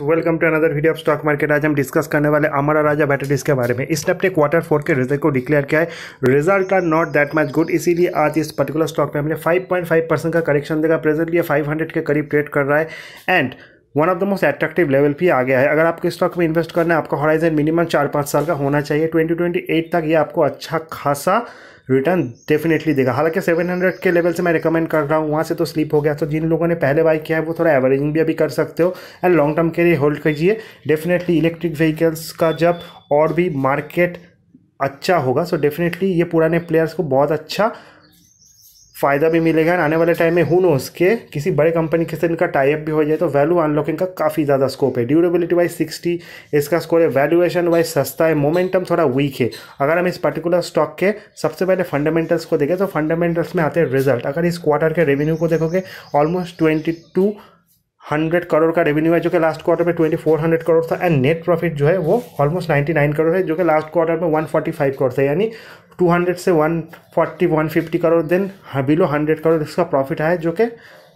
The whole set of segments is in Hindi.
welcome to another video of stock market आज हम डिस्कस करने वाले अमरा राजा बैटरीज के बारे में इसने अपने क्वार्टर फोर के रिजल्ट को डिक्लेयर किया है result are not that much good इसीलिए आज इस पर्टिकुलर स्टॉक में हमने 5.5 परसेंट का करेक्शन देगा प्रेजेंटली 500 के करीब ट्रेड कर रहा है and one of the most attractive level पे आ गया है अगर आपको स्टॉक में इन्वेस्ट करना है आपका हॉराइजन मिनिमम चार पाँच साल का होना चाहिए 2028 तक ये आपको अच्छा खासा रिटर्न डेफिनेटली देगा हालांकि 700 के लेवल से मैं रिकमेंड कर रहा हूँ वहाँ से तो स्लिप हो गया तो जिन लोगों ने पहले बाई किया है वो थोड़ा एवरेजिंग भी अभी कर सकते हो एंड लॉन्ग टर्म के लिए होल्ड कीजिए डेफिनेटली इलेक्ट्रिक व्हीकल्स का जब और भी मार्केट अच्छा होगा सो so डेफिनेटली ये पुराने प्लेयर्स को बहुत अच्छा फ़ायदा भी मिलेगा और आने वाले टाइम में हूँ उसके किसी बड़े कंपनी के साथ इनका टाइप भी हो जाए तो वैल्यू अनलॉकिंग का काफ़ी ज़्यादा स्कोप है ड्यूरेबिलिटी वाइज सिक्सटी इसका स्कोर है वैल्यूएशन वाइज सस्ता है मोमेंटम थोड़ा वीक है अगर हम इस पर्टिकुलर स्टॉक के सबसे पहले फंडामेंटल्स को देखें तो फंडामेंटल्स में आते हैं रिजल्ट अगर इस क्वार्टर के रेवेन्यू को देखोगे almost twenty two hundred crore का रेवेन्यू है जो कि लास्ट क्वार्टर में ट्वेंटी फोर हंड्रेड करोड़ था एंड नेट प्रॉफिट जो है वो ऑलमोस्ट नाइन्टी नाइन करोड़ है जो कि लास्ट क्वार्टर में वन फोर्टी फाइव करोड़ था यानी 200 से 140 150 करोड़ देन बिलो 100 करोड़ इसका प्रॉफिट आया जो कि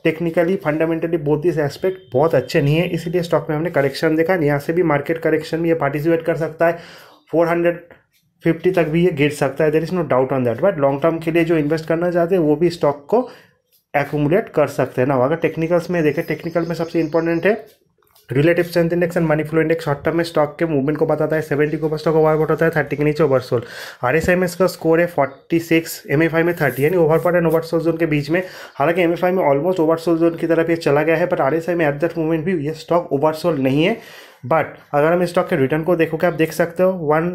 टेक्निकली फंडामेंटली बहुत ही एस्पेक्ट बहुत अच्छे नहीं है इसीलिए स्टॉक में हमने करेक्शन देखा यहाँ से भी मार्केट करेक्शन में ये पार्टिसिपेट कर सकता है 450 तक भी ये गिर सकता है there is no doubt on that but long term के लिए जो इन्वेस्ट करना चाहते हैं वो भी स्टॉक को एकोमुलेट कर सकते हैं ना अगर टेक्निकल्स में देखें टेक्निकल में सबसे इंपॉर्टेंट है relative strength index and money flow index short term में स्टॉक के मूवमेंट को बताता है सेवेंटी के ऊपर स्टॉक ओवरबॉट होता है थर्टी के नीचे oversold R S M S का स्कोर है forty six M F I में थर्टी यानी ओवरबॉट एंड ओवरसोल जोन के बीच में हालांकि एम एफ आई में ऑलमोस्ट सोल जोन की तरफ ये चला गया है बट आर एस आई में एट दैट मूवमेंट भी ये स्टॉक ओवरसोल नहीं है बट अगर हम स्टॉक के रिटर्न को देखोगे आप देख सकते हो one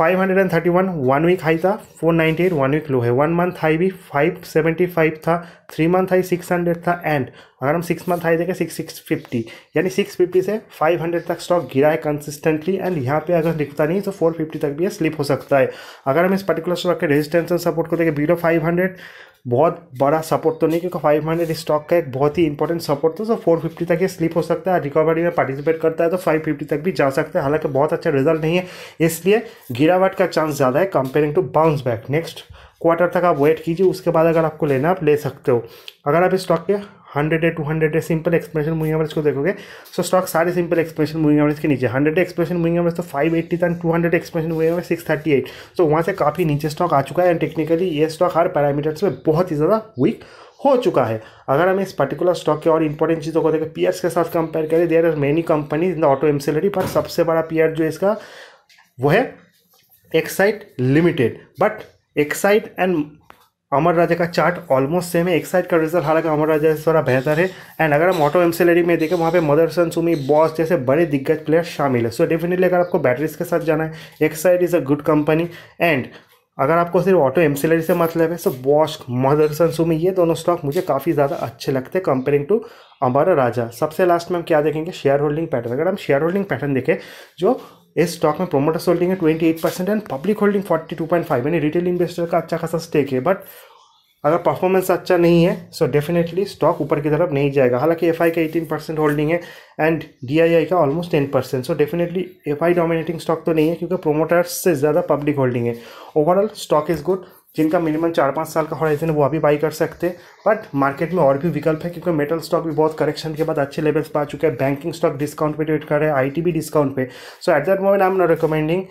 five hundred and thirty one one week high था four ninety eight one week low है वन मंथ हाई भी फाइव सेवेंटी फाइव था three month high six hundred था एंड अगर हम सिक्स मंथ हाई देखें सिक्स सिक्स फिफ्टी यानी सिक्स फिफ्टी से फाइव हंड्रेड तक स्टॉक गिरा है कंसिस्टेंटली एंड यहाँ पे अगर दिखता नहीं तो फोर फिफ्टी तक भी स्लिप हो सकता है अगर हम इस पर्टिकुलर स्टॉक के रेजिस्टेंस और सपोर्ट को देखें बिलो फाइव हंड्रेड बहुत बड़ा सपोर्ट तो नहीं क्योंकि फाइव हंड्रेड स्टॉक का एक बहुत ही इंपॉर्टेंट सपोर्ट था सो फोर फिफ्टी तक ये स्लिप हो सकता है रिकवरी में पार्टिसिपेट करता है तो फाइव फिफ्टी तक भी जा सकता है हालांकि बहुत अच्छा रिजल्ट नहीं है इसलिए गिरावट का चांस ज़्यादा है comparing to bounce back next quarter तक आप वेट कीजिए उसके बाद अगर आपको लेना आप ले सकते हो अगर आप इस स्टॉक के हंड्रेड है टू हंड्रेड है सिंपल एक्सप्रेशन मूविंग एवरेज को देखोगे सो स्टॉक सारे सिंपल एक्सप्रेशन मूविंग एवरेज के नीचे हंड्रेड एक्सप्रेशन मूविंग एवरेज तो फाइव एट्टी था two hundred expression moving average six thirty eight so वहाँ से काफ़ी नीचे स्टॉक आ चुका है एंड टेक्निकली ये स्टॉक हर पैरामीटर्स में बहुत ही ज़्यादा वीक हो चुका है अगर हम इस पर्टिकुलर स्टॉक के और इंपॉर्टेंट चीज़ों को देखें पी के साथ कंपेयर करें there are many companies in the auto ancillary पर सबसे बड़ा पीयर जो इसका वो है Exide limited but Exide and Amara Raja का चार्ट ऑलमोस्ट सेम है एक साइड का रिजल्ट हालांकि अमर राजा से थोड़ा बेहतर है एंड अगर हम ऑटो एमसेलरी में देखें वहाँ पे मदरसन सुमी बॉस जैसे बड़े दिग्गज प्लेयर शामिल है सो so, डेफिनेटली अगर आपको बैटरीज के साथ जाना है एक side is a good company and अगर आपको सिर्फ ऑटो एमसेलरी से मतलब है सो बॉस मदरसन सुमी ये दोनों स्टॉक मुझे काफ़ी ज़्यादा अच्छे लगते हैं कंपेयरिंग टू अमर राजा सबसे लास्ट में हम क्या देखेंगे शेयर होल्डिंग पैटर्न अगर हम शेयर होल्डिंग पैटर्न देखें जो इस स्टॉक में प्रोमोटर्स होल्डिंग है twenty eight percent and public holding forty two point five यानी रिटेल इन्वेस्टर का अच्छा खासा स्टेक है बट अगर परफॉर्मेंस अच्छा नहीं है सो डेफिनेटली स्टॉक ऊपर की तरफ नहीं जाएगा हालांकि एफ का एटीन परसेंट होल्डिंग है एंड डी का almost ten percent so definitely F dominating stock तो नहीं है क्योंकि प्रोमोटर्स से ज़्यादा पब्लिक होल्डिंग है ओवरऑल स्टॉक इज़ गुड जिनका मिनिमम चार पाँच साल का हॉराइजन वो अभी बाई कर सकते हैं बट मार्केट में और भी विकल्प है क्योंकि मेटल स्टॉक भी बहुत करेक्शन के बाद अच्छे लेवल्स पर आ चुके हैं बैंकिंग स्टॉक डिस्काउंट पे ट्रेड कर रहे हैं आईटी भी डिस्काउंट पे so at that moment I'm not recommending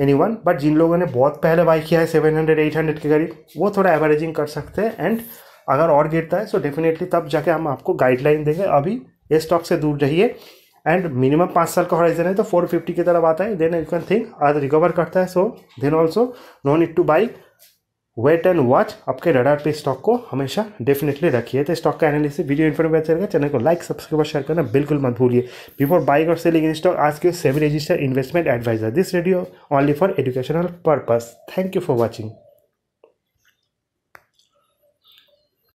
anyone but जिन लोगों ने बहुत पहले बाई किया है सेवन हंड्रेड एट हंड्रेड के करीब वो थोड़ा एवरेजिंग कर सकते हैं एंड अगर और गिरता है सो so डेफिनेटली तब जाके हम आपको गाइडलाइन देंगे अभी ये स्टॉक से दूर रहिए एंड मिनिमम पाँच साल का हॉराइजन है तो फोर फिफ्टी की तरफ आता है देन यू कैन थिंक अगर रिकवर करता है so then also no need to buy wait and watch आपके रडार पे स्टॉक को हमेशा डेफिनेटली रखिए तो स्टॉक का एनालिसिस वीडियो इन्फॉर्मेशन चलेगा चैनल को लाइक सब्सक्राइब और शेयर करना बिल्कुल मत भूलिए बिफोर बाइक और सेलिंग इन स्टॉक आज के SEBI register investment advisor this video only for educational purpose thank you for watching